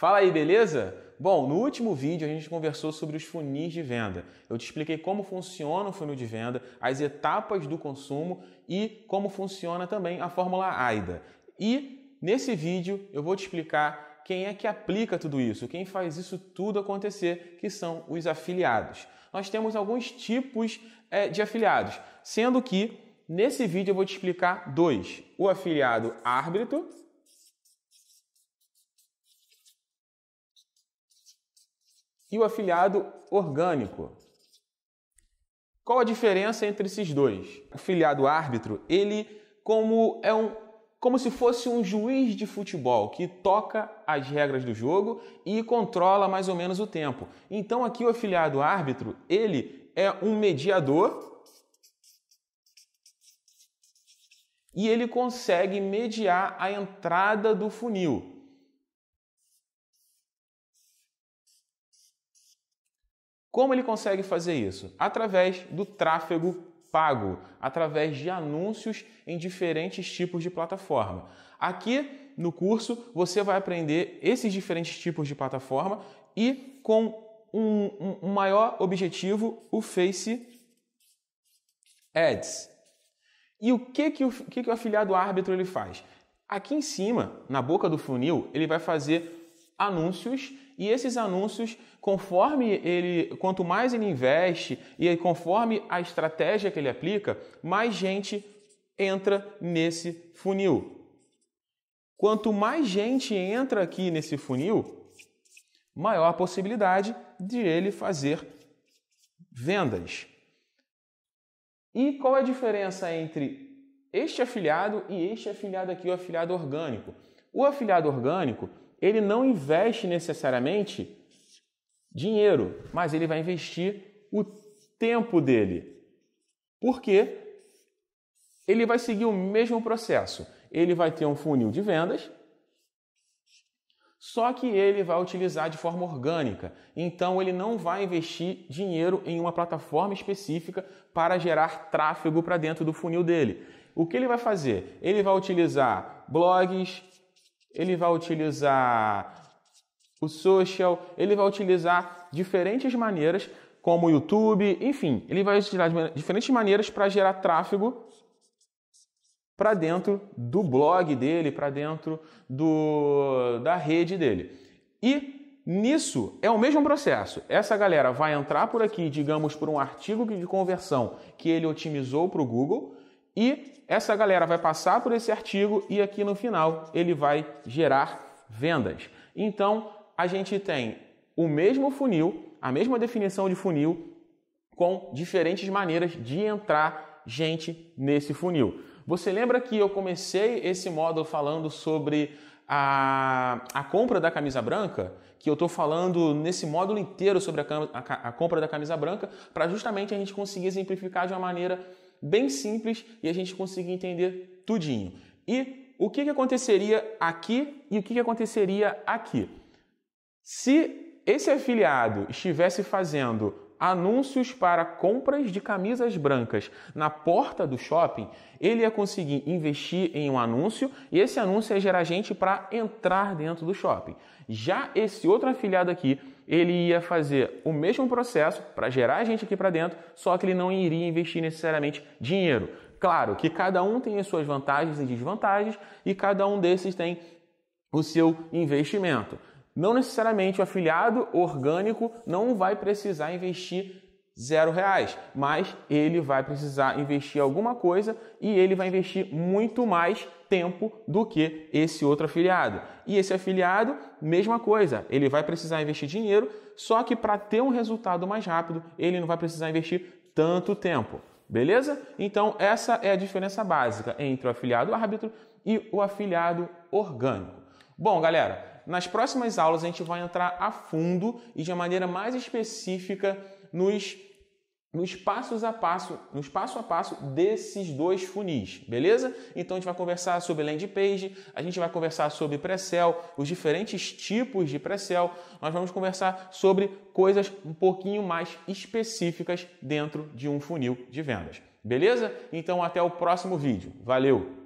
Fala aí, beleza? Bom, no último vídeo a gente conversou sobre os funis de venda. Eu te expliquei como funciona o funil de venda, as etapas do consumo e como funciona também a fórmula AIDA. E nesse vídeo eu vou te explicar quem é que aplica tudo isso, quem faz isso tudo acontecer, que são os afiliados. Nós temos alguns tipos é, de afiliados, sendo que nesse vídeo eu vou te explicar dois: o afiliado árbitro e o afiliado orgânico. Qual a diferença entre esses dois? O afiliado árbitro, ele como é um como se fosse um juiz de futebol que toca as regras do jogo e controla mais ou menos o tempo. Então aqui o afiliado árbitro, ele é um mediador e ele consegue mediar a entrada do funil. Como ele consegue fazer isso? Através do tráfego pago, através de anúncios em diferentes tipos de plataforma. Aqui no curso você vai aprender esses diferentes tipos de plataforma e com um, um maior objetivo, o Face Ads. E o que, que, o, que, que o afiliado árbitro ele faz? Aqui em cima, na boca do funil, ele vai fazer anúncios e esses anúncios, conforme ele, quanto mais ele investe e conforme a estratégia que ele aplica, mais gente entra nesse funil. Quanto mais gente entra aqui nesse funil, maior a possibilidade de ele fazer vendas. E qual é a diferença entre este afiliado e este afiliado aqui, o afiliado orgânico? O afiliado orgânico, ele não investe necessariamente dinheiro, mas ele vai investir o tempo dele. Porque ele vai seguir o mesmo processo. Ele vai ter um funil de vendas, só que ele vai utilizar de forma orgânica. Então ele não vai investir dinheiro em uma plataforma específica para gerar tráfego para dentro do funil dele. O que ele vai fazer? Ele vai utilizar blogs, ele vai utilizar o social, ele vai utilizar diferentes maneiras, como o YouTube, enfim, ele vai utilizar diferentes maneiras para gerar tráfego para dentro do blog dele, para dentro do, da rede dele. E nisso é o mesmo processo. Essa galera vai entrar por aqui, digamos, por um artigo de conversão que ele otimizou para o Google e essa galera vai passar por esse artigo e aqui no final ele vai gerar vendas. Então a gente tem o mesmo funil, a mesma definição de funil, com diferentes maneiras de entrar gente nesse funil. Você lembra que eu comecei esse módulo falando sobre a, a compra da camisa branca? Que eu estou falando nesse módulo inteiro sobre a, a, a compra da camisa branca, para justamente a gente conseguir exemplificar de uma maneira bem simples e a gente conseguir entender tudinho. E o que, que aconteceria aqui e o que, que aconteceria aqui? Se esse afiliado estivesse fazendo anúncios para compras de camisas brancas na porta do shopping, ele ia conseguir investir em um anúncio e esse anúncio ia gerar gente para entrar dentro do shopping. Já esse outro afiliado aqui, ele ia fazer o mesmo processo para gerar gente aqui para dentro, só que ele não iria investir necessariamente dinheiro. Claro que cada um tem as suas vantagens e desvantagens e cada um desses tem o seu investimento. Não necessariamente o afiliado orgânico não vai precisar investir zero reais, mas ele vai precisar investir alguma coisa e ele vai investir muito mais tempo do que esse outro afiliado. E esse afiliado, mesma coisa, ele vai precisar investir dinheiro, só que para ter um resultado mais rápido, ele não vai precisar investir tanto tempo. Beleza? Então, essa é a diferença básica entre o afiliado árbitro e o afiliado orgânico. Bom, galera, nas próximas aulas a gente vai entrar a fundo e de maneira mais específica nos nos passos a passo, nos passo a passo desses dois funis, beleza? Então a gente vai conversar sobre landing page, a gente vai conversar sobre pré-sell, os diferentes tipos de pré-sell, nós vamos conversar sobre coisas um pouquinho mais específicas dentro de um funil de vendas. Beleza? Então até o próximo vídeo. Valeu.